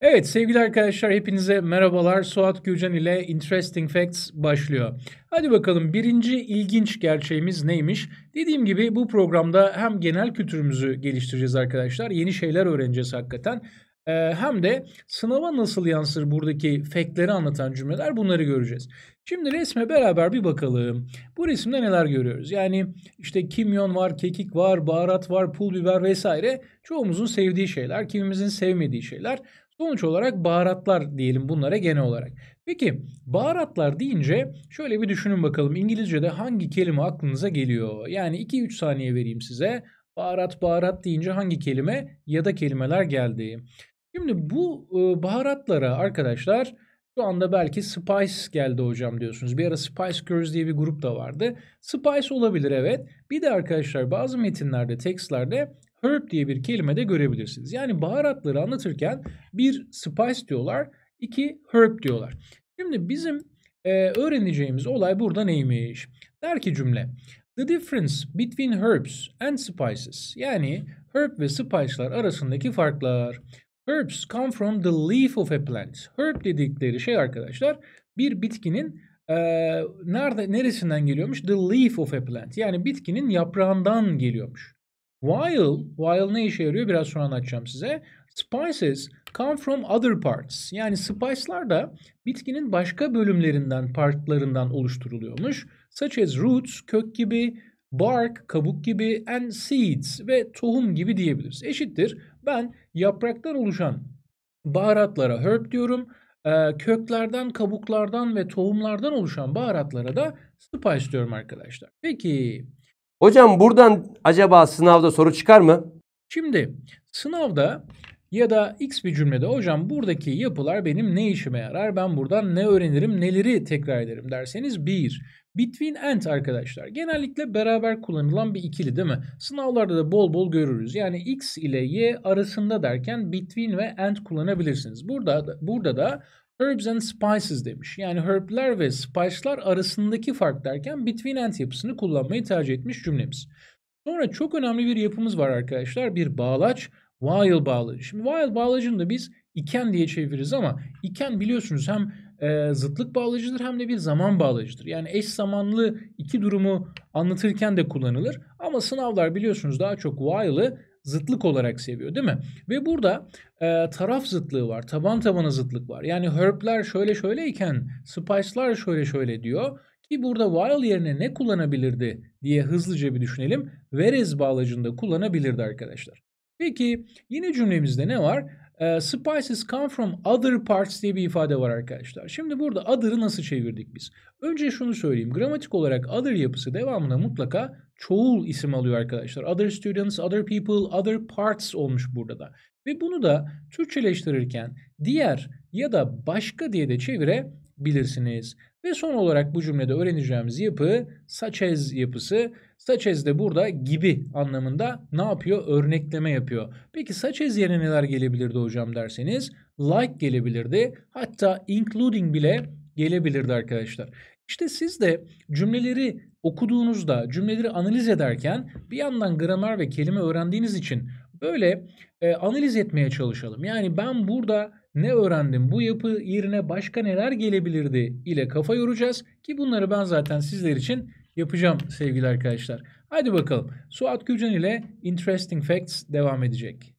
Evet sevgili arkadaşlar hepinize merhabalar. Suat Gürcan ile Interesting Facts başlıyor. Hadi bakalım birinci ilginç gerçeğimiz neymiş? Dediğim gibi bu programda hem genel kültürümüzü geliştireceğiz arkadaşlar. Yeni şeyler öğreneceğiz hakikaten. Ee, hem de sınava nasıl yansır buradaki fake'leri anlatan cümleler bunları göreceğiz. Şimdi resme beraber bir bakalım. Bu resimde neler görüyoruz? Yani işte kimyon var, kekik var, baharat var, pul biber vesaire. Çoğumuzun sevdiği şeyler, kimimizin sevmediği şeyler. Sonuç olarak baharatlar diyelim bunlara genel olarak. Peki baharatlar deyince şöyle bir düşünün bakalım İngilizce'de hangi kelime aklınıza geliyor? Yani 2-3 saniye vereyim size. Baharat baharat deyince hangi kelime ya da kelimeler geldi? Şimdi bu baharatlara arkadaşlar şu anda belki Spice geldi hocam diyorsunuz. Bir ara Spice Girls diye bir grup da vardı. Spice olabilir evet. Bir de arkadaşlar bazı metinlerde, tekstlerde herb diye bir kelime de görebilirsiniz. Yani baharatları anlatırken bir spice diyorlar, iki herb diyorlar. Şimdi bizim e, öğreneceğimiz olay burada neymiş? Der ki cümle, The difference between herbs and spices yani herb ve spice'lar arasındaki farklar. Herbs come from the leaf of a plant. Herb dedikleri şey arkadaşlar bir bitkinin e, nerede neresinden geliyormuş? The leaf of a plant. Yani bitkinin yaprağından geliyormuş. While, while ne işe yarıyor biraz sonra anlatacağım size. Spices come from other parts. Yani spice'lar da bitkinin başka bölümlerinden, partlarından oluşturuluyormuş. Such as roots, kök gibi, bark, kabuk gibi and seeds ve tohum gibi diyebiliriz. Eşittir ben yapraktan oluşan baharatlara herb diyorum. Köklerden, kabuklardan ve tohumlardan oluşan baharatlara da spice diyorum arkadaşlar. Peki. Hocam buradan acaba sınavda soru çıkar mı? Şimdi sınavda ya da X bir cümlede hocam buradaki yapılar benim ne işime yarar? Ben buradan ne öğrenirim? Neleri tekrar ederim derseniz bir Between and arkadaşlar. Genellikle beraber kullanılan bir ikili değil mi? Sınavlarda da bol bol görürüz. Yani x ile y arasında derken between ve and kullanabilirsiniz. Burada da, burada da herbs and spices demiş. Yani herbler ve spice'lar arasındaki fark derken between and yapısını kullanmayı tercih etmiş cümlemiz. Sonra çok önemli bir yapımız var arkadaşlar. Bir bağlaç, while bağlacı. Şimdi while bağlacını da biz iken diye çeviririz ama iken biliyorsunuz hem e, zıtlık bağlacıdır hem de bir zaman bağlacıdır. Yani eş zamanlı iki durumu anlatırken de kullanılır. Ama sınavlar biliyorsunuz daha çok while'ı zıtlık olarak seviyor değil mi? Ve burada e, taraf zıtlığı var. Taban tabana zıtlık var. Yani herb'ler şöyle şöyle iken spice'lar şöyle şöyle diyor. Ki burada while yerine ne kullanabilirdi diye hızlıca bir düşünelim. Whereas bağlacında kullanabilirdi arkadaşlar. Peki yine cümlemizde ne var? Ee, spices come from other parts diye bir ifade var arkadaşlar. Şimdi burada other'ı nasıl çevirdik biz? Önce şunu söyleyeyim. Gramatik olarak other yapısı devamında mutlaka çoğul isim alıyor arkadaşlar. Other students, other people, other parts olmuş burada da. Ve bunu da Türkçeleştirirken diğer ya da başka diye de çevirebilirsiniz. Ve son olarak bu cümlede öğreneceğimiz yapı saçez yapısı. Saçez de burada gibi anlamında ne yapıyor? Örnekleme yapıyor. Peki saçez yerine neler gelebilirdi hocam derseniz like gelebilirdi. Hatta including bile gelebilirdi arkadaşlar. İşte siz de cümleleri okuduğunuzda, cümleleri analiz ederken bir yandan gramer ve kelime öğrendiğiniz için böyle e, analiz etmeye çalışalım. Yani ben burada ne öğrendim, bu yapı yerine başka neler gelebilirdi ile kafa yoracağız ki bunları ben zaten sizler için yapacağım sevgili arkadaşlar. Hadi bakalım Suat Gülcan ile Interesting Facts devam edecek.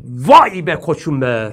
Vay be koçum be!